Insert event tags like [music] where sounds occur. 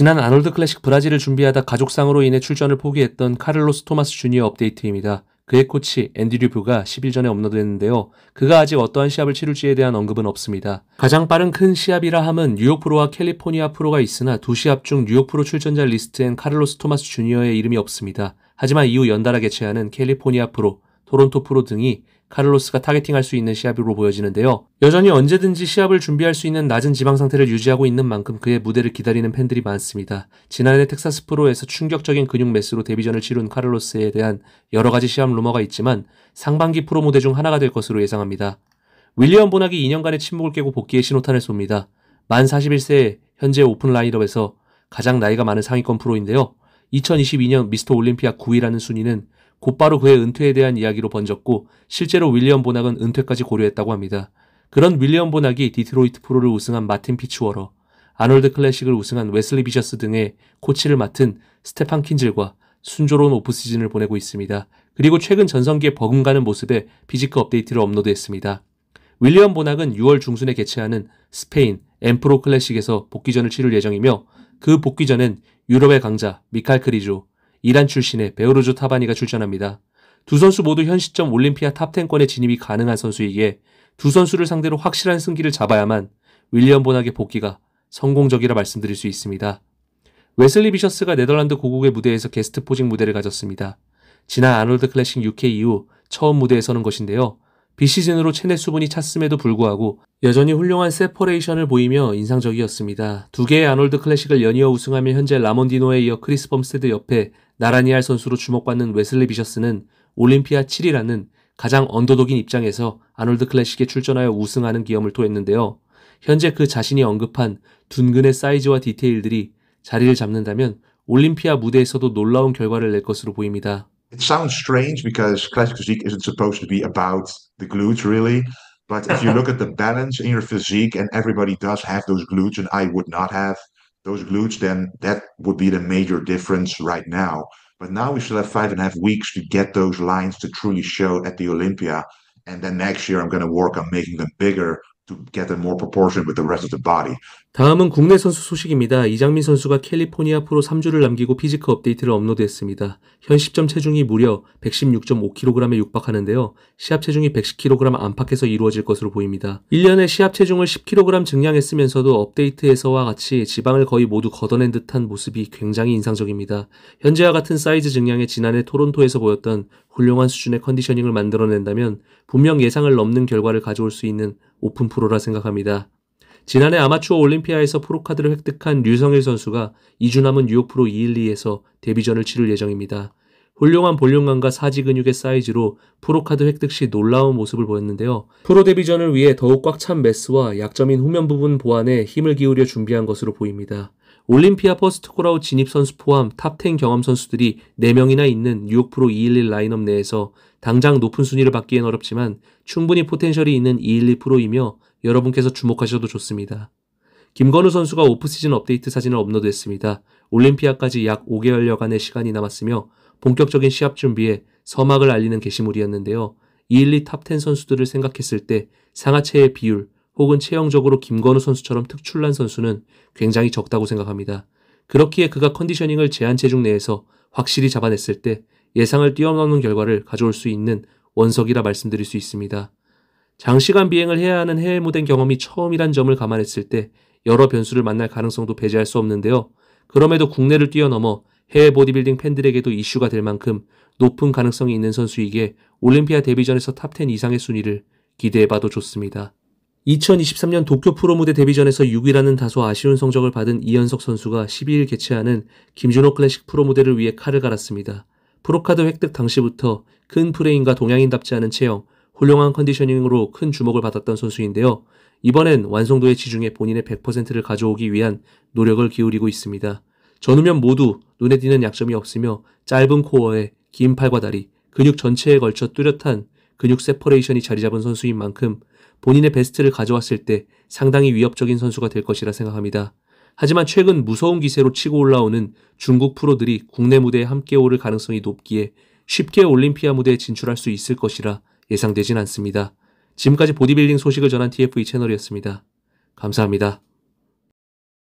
지난 아놀드 클래식 브라질을 준비하다 가족상으로 인해 출전을 포기했던 카를로스 토마스 주니어 업데이트입니다. 그의 코치 앤디류브가 10일 전에 업로드했는데요. 그가 아직 어떠한 시합을 치룰지에 대한 언급은 없습니다. 가장 빠른 큰 시합이라 함은 뉴욕 프로와 캘리포니아 프로가 있으나 두 시합 중 뉴욕 프로 출전자 리스트엔 카를로스 토마스 주니어의 이름이 없습니다. 하지만 이후 연달아 개최하는 캘리포니아 프로, 토론토 프로 등이 카를로스가 타겟팅할 수 있는 시합으로 보여지는데요. 여전히 언제든지 시합을 준비할 수 있는 낮은 지방 상태를 유지하고 있는 만큼 그의 무대를 기다리는 팬들이 많습니다. 지난해 텍사스 프로에서 충격적인 근육 매스로 데뷔전을 치룬 카를로스에 대한 여러 가지 시합 루머가 있지만 상반기 프로 무대 중 하나가 될 것으로 예상합니다. 윌리엄 보나기 2년간의 침묵을 깨고 복귀의 신호탄을 쏩니다. 만4 1세의 현재 오픈 라인업에서 가장 나이가 많은 상위권 프로인데요. 2022년 미스터 올림피아 9위라는 순위는 곧바로 그의 은퇴에 대한 이야기로 번졌고 실제로 윌리엄 보낙은 은퇴까지 고려했다고 합니다. 그런 윌리엄 보낙이 디트로이트 프로를 우승한 마틴 피츠워러, 아놀드 클래식을 우승한 웨슬리 비셔스 등의 코치를 맡은 스테판 킨즐과 순조로운 오프시즌을 보내고 있습니다. 그리고 최근 전성기에 버금가는 모습에 피지크 업데이트를 업로드했습니다. 윌리엄 보낙은 6월 중순에 개최하는 스페인 엠프로 클래식에서 복귀전을 치를 예정이며 그 복귀전엔 유럽의 강자 미칼 크리조, 이란 출신의 베오르조 타바니가 출전합니다. 두 선수 모두 현 시점 올림피아 탑10권에 진입이 가능한 선수이기에 두 선수를 상대로 확실한 승기를 잡아야만 윌리엄 본학의 복귀가 성공적이라 말씀드릴 수 있습니다. 웨슬리 비셔스가 네덜란드 고국의 무대에서 게스트 포징 무대를 가졌습니다. 지난 아놀드 클래식 6회 이후 처음 무대에 서는 것인데요. 비시즌으로 체내 수분이 찼음에도 불구하고 여전히 훌륭한 세퍼레이션을 보이며 인상적이었습니다. 두 개의 아놀드 클래식을 연이어 우승하며 현재 라몬디노에 이어 크리스 범스테드 옆에 나란히 할 선수로 주목받는 웨슬리 비셔스는 올림피아 7이라는 가장 언더독인 입장에서 아놀드 클래식에 출전하여 우승하는 기염을 토했는데요. 현재 그 자신이 언급한 둔근의 사이즈와 디테일들이 자리를 잡는다면 올림피아 무대에서도 놀라운 결과를 낼 것으로 보입니다. it sounds strange because classic physique isn't supposed to be about the glutes really. But if you [laughs] look at the balance in your physique, and everybody does have those glutes, and I would not have those glutes, then that would be the major difference right now. But now we still have five and a half weeks to get those lines to truly show at the Olympia. And then next year, I'm going to work on making them bigger 다음은 국내 선수 소식입니다. 이장민 선수가 캘리포니아 프로 3주를 남기고 피지크 업데이트를 업로드했습니다. 현 시점 체중이 무려 116.5kg에 육박하는데요. 시합 체중이 110kg 안팎에서 이루어질 것으로 보입니다. 1년에 시합 체중을 10kg 증량했으면서도 업데이트에서와 같이 지방을 거의 모두 걷어낸 듯한 모습이 굉장히 인상적입니다. 현재와 같은 사이즈 증량에 지난해 토론토에서 보였던 훌륭한 수준의 컨디셔닝을 만들어낸다면 분명 예상을 넘는 결과를 가져올 수 있는 오픈 프로라 생각합니다. 지난해 아마추어 올림피아에서 프로카드를 획득한 류성일 선수가 2주 남은 뉴욕 프로 212에서 데뷔전을 치를 예정입니다. 훌륭한 볼륨감과 사지 근육의 사이즈로 프로카드 획득 시 놀라운 모습을 보였는데요. 프로 데뷔전을 위해 더욱 꽉 찬 매스와 약점인 후면 부분 보완에 힘을 기울여 준비한 것으로 보입니다. 올림피아 퍼스트 콜아웃 진입 선수 포함 탑10 경험 선수들이 4명이나 있는 뉴욕 프로 211 라인업 내에서 당장 높은 순위를 받기엔 어렵지만 충분히 포텐셜이 있는 2 1 2 프로이며 여러분께서 주목하셔도 좋습니다. 김건우 선수가 오프시즌 업데이트 사진을 업로드했습니다. 올림피아까지 약 5개월여간의 시간이 남았으며 본격적인 시합 준비에 서막을 알리는 게시물이었는데요. 212 탑10 선수들을 생각했을 때 상하체의 비율, 혹은 체형적으로 김건우 선수처럼 특출난 선수는 굉장히 적다고 생각합니다. 그렇기에 그가 컨디셔닝을 제한 체중 내에서 확실히 잡아냈을 때 예상을 뛰어넘는 결과를 가져올 수 있는 원석이라 말씀드릴 수 있습니다. 장시간 비행을 해야 하는 해외 무대 경험이 처음이란 점을 감안했을 때 여러 변수를 만날 가능성도 배제할 수 없는데요. 그럼에도 국내를 뛰어넘어 해외 보디빌딩 팬들에게도 이슈가 될 만큼 높은 가능성이 있는 선수이기에 올림피아 데뷔전에서 탑10 이상의 순위를 기대해봐도 좋습니다. 2023년 도쿄 프로무대 데뷔전에서 6위라는 다소 아쉬운 성적을 받은 이현석 선수가 12일 개최하는 김준호 클래식 프로무대를 위해 칼을 갈았습니다. 프로카드 획득 당시부터 큰 프레임과 동양인답지 않은 체형, 훌륭한 컨디셔닝으로 큰 주목을 받았던 선수인데요. 이번엔 완성도의 지중해 본인의 100%를 가져오기 위한 노력을 기울이고 있습니다. 전후면 모두 눈에 띄는 약점이 없으며 짧은 코어에 긴 팔과 다리, 근육 전체에 걸쳐 뚜렷한 근육 세퍼레이션이 자리 잡은 선수인 만큼 본인의 베스트를 가져왔을 때 상당히 위협적인 선수가 될 것이라 생각합니다. 하지만 최근 무서운 기세로 치고 올라오는 중국 프로들이 국내 무대에 함께 오를 가능성이 높기에 쉽게 올림피아 무대에 진출할 수 있을 것이라 예상되진 않습니다. 지금까지 보디빌딩 소식을 전한 TFE 채널이었습니다. 감사합니다.